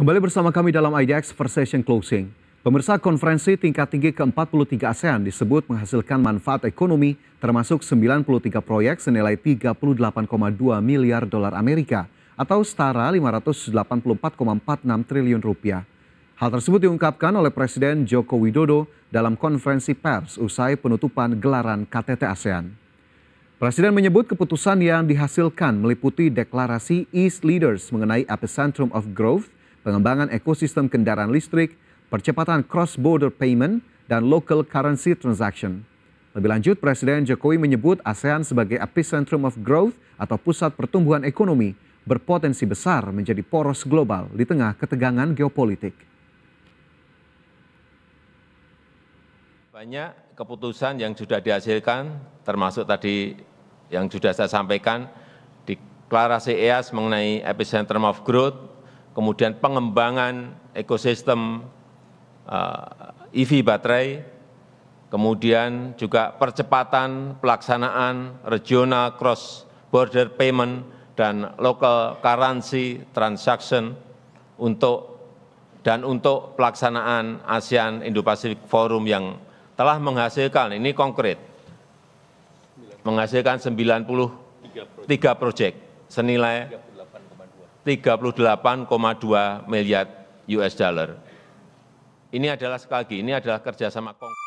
Kembali bersama kami dalam IDX Versation Session Closing. Pemirsa konferensi tingkat tinggi ke-43 ASEAN disebut menghasilkan manfaat ekonomi termasuk 93 proyek senilai 38,2 miliar dolar Amerika atau setara 584,46 triliun rupiah. Hal tersebut diungkapkan oleh Presiden Joko Widodo dalam konferensi pers usai penutupan gelaran KTT ASEAN. Presiden menyebut keputusan yang dihasilkan meliputi deklarasi East Leaders mengenai Epicentrum of Growth – pengembangan ekosistem kendaraan listrik, percepatan cross-border payment, dan local currency transaction. Lebih lanjut, Presiden Jokowi menyebut ASEAN sebagai epicentrum of growth atau pusat pertumbuhan ekonomi, berpotensi besar menjadi poros global di tengah ketegangan geopolitik. Banyak keputusan yang sudah dihasilkan, termasuk tadi yang sudah saya sampaikan, deklarasi EAS mengenai epicentrum of growth, kemudian pengembangan ekosistem ev eh, e baterai kemudian juga percepatan pelaksanaan regional cross border payment dan local currency transaction untuk dan untuk pelaksanaan ASEAN Indo-Pacific Forum yang telah menghasilkan, ini konkret, menghasilkan 93 proyek senilai 38,2 miliar US dollar. ini adalah sekali lagi ini adalah kerjasama konkret